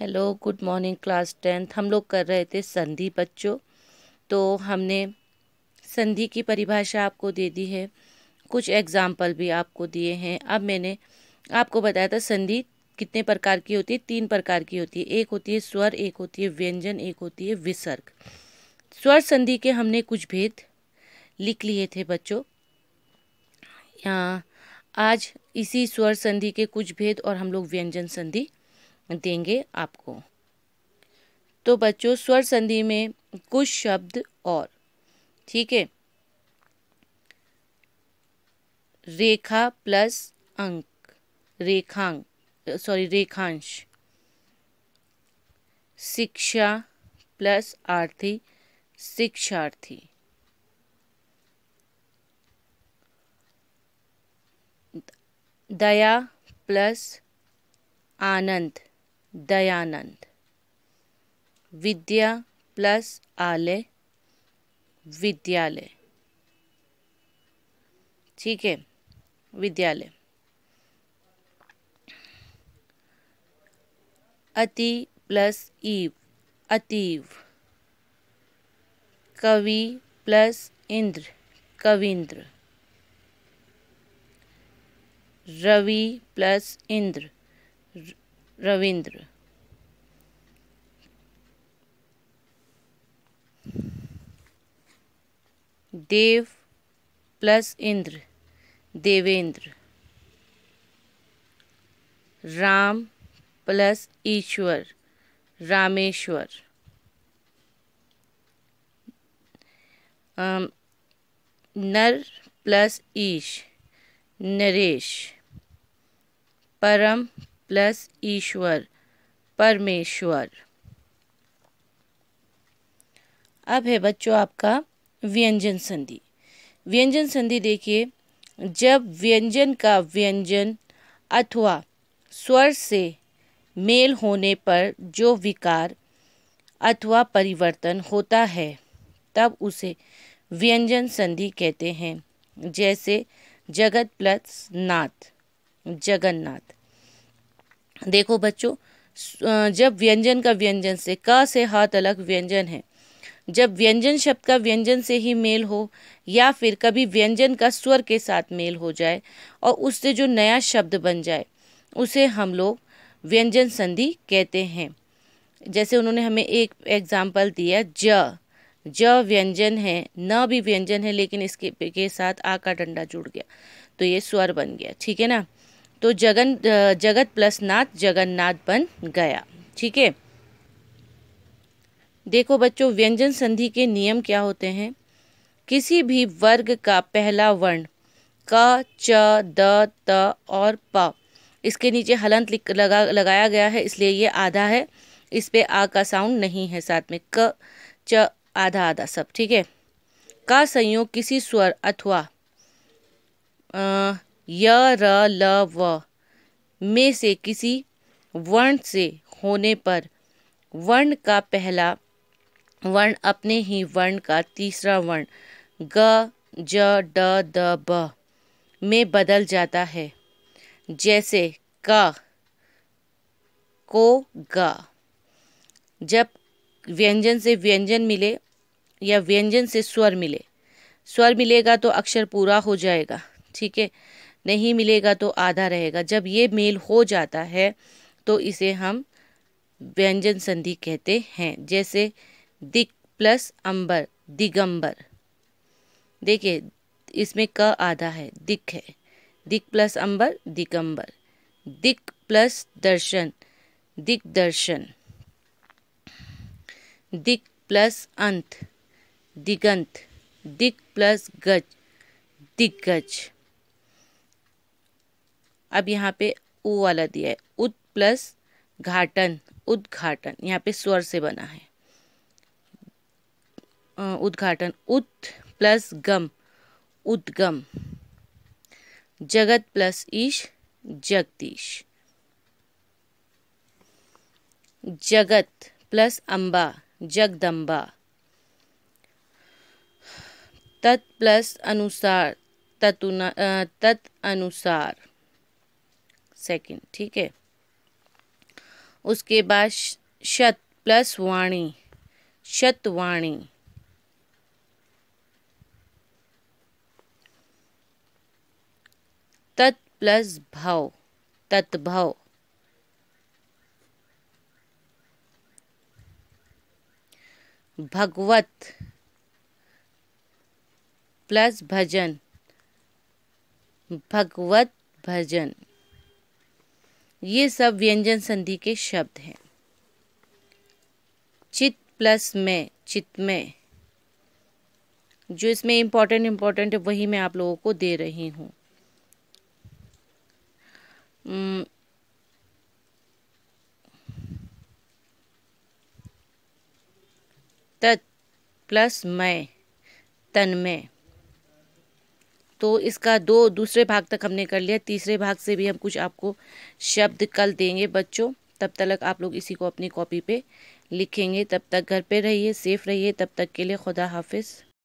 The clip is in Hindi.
hello good morning class tenth हम लोग कर रहे थे संधि बच्चों तो हमने संधि की परिभाषा आपको दे दी है कुछ एग्जाम्पल भी आपको दिए हैं अब मैंने आपको बताया था संधि कितने प्रकार की होती है तीन प्रकार की होती है एक होती है स्वर एक होती है व्यंजन एक होती है विसर्ग स्वर संधि के हमने कुछ भेद लिख लिए थे बच्चों आज इसी स्वर संधि के कुछ भेद और हम लोग व्यंजन संधि देंगे आपको तो बच्चों स्वर संधि में कुछ शब्द और ठीक है रेखा प्लस अंक रेखांक सॉरी रेखांश शिक्षा प्लस आर्थी शिक्षार्थी दया प्लस आनंद दयानंद विद्या प्लस आलय विद्यालय ठीक है विद्यालय अति प्लस ईव अतीव कवि प्लस इंद्र कविंद्र रवि प्लस इंद्र रविंद्र देव प्लस इंद्र देवेंद्र राम प्लस ईश्वर रामेश्वर नर प्लस ईश नरेश परम प्लस ईश्वर परमेश्वर अब है बच्चों आपका व्यंजन संधि व्यंजन संधि देखिए जब व्यंजन का व्यंजन अथवा स्वर से मेल होने पर जो विकार अथवा परिवर्तन होता है तब उसे व्यंजन संधि कहते हैं जैसे जगत प्लस नाथ जगन्नाथ देखो बच्चों जब व्यंजन का व्यंजन से क से हाथ अलग व्यंजन है जब व्यंजन शब्द का व्यंजन से ही मेल हो या फिर कभी व्यंजन का स्वर के साथ मेल हो जाए और उससे जो नया शब्द बन जाए उसे हम लोग व्यंजन संधि कहते हैं जैसे उन्होंने हमें एक एग्जाम्पल दिया ज ज व्यंजन है न भी व्यंजन है लेकिन इसके के साथ आ का डंडा जुड़ गया तो ये स्वर बन गया ठीक है ना तो जगन जगत प्लस नाथ जगन्नाथ बन गया ठीक है देखो बच्चों व्यंजन संधि के नियम क्या होते हैं किसी भी वर्ग का पहला वर्ण क च द त और प इसके नीचे हलंत लगा लगाया गया है इसलिए ये आधा है इस पे आ का साउंड नहीं है साथ में क च आधा आधा सब ठीक है का संयोग किसी स्वर अथवा य र ल व में से किसी वर्ण से होने पर वर्ण का पहला वर्ण अपने ही वर्ण का तीसरा वर्ण ग ज ड द ब में बदल जाता है जैसे का को ग जब व्यंजन से व्यंजन मिले या व्यंजन से स्वर मिले स्वर मिलेगा तो अक्षर पूरा हो जाएगा ठीक है नहीं मिलेगा तो आधा रहेगा जब ये मेल हो जाता है तो इसे हम व्यंजन संधि कहते हैं जैसे दिक प्लस अंबर दिगंबर देखिए इसमें क आधा है दिक है दिक प्लस अंबर दिगंबर दिक प्लस दर्शन दिक दर्शन दिक प्लस अंत दिगंत दिक प्लस गज दिग्गज अब यहाँ पे ऊ वाला दिया है उद प्लस घाटन उद्घाटन यहाँ पे स्वर से बना है उद्घाटन उत प्लस गम उद्गम जगत प्लस ईश जगदीश जगत प्लस अम्बा जगदम्बा तत् प्लस अनुसार तत् अनुसार सेकंड ठीक है उसके बाद शत प्लस वाणी शतवाणी तत् प्लस भाव तत्भाव भगवत प्लस भजन भगवत भजन ये सब व्यंजन संधि के शब्द हैं चित प्लस में चित में जो इसमें इम्पोर्टेंट इम्पोर्टेंट है वही मैं आप लोगों को दे रही हूँ तत् प्लस मैं तन्मय तो इसका दो दूसरे भाग तक हमने कर लिया तीसरे भाग से भी हम कुछ आपको शब्द कल देंगे बच्चों तब तक आप लोग इसी को अपनी कॉपी पे लिखेंगे तब तक घर पे रहिए सेफ़ रहिए तब तक के लिए खुदा हाफिज़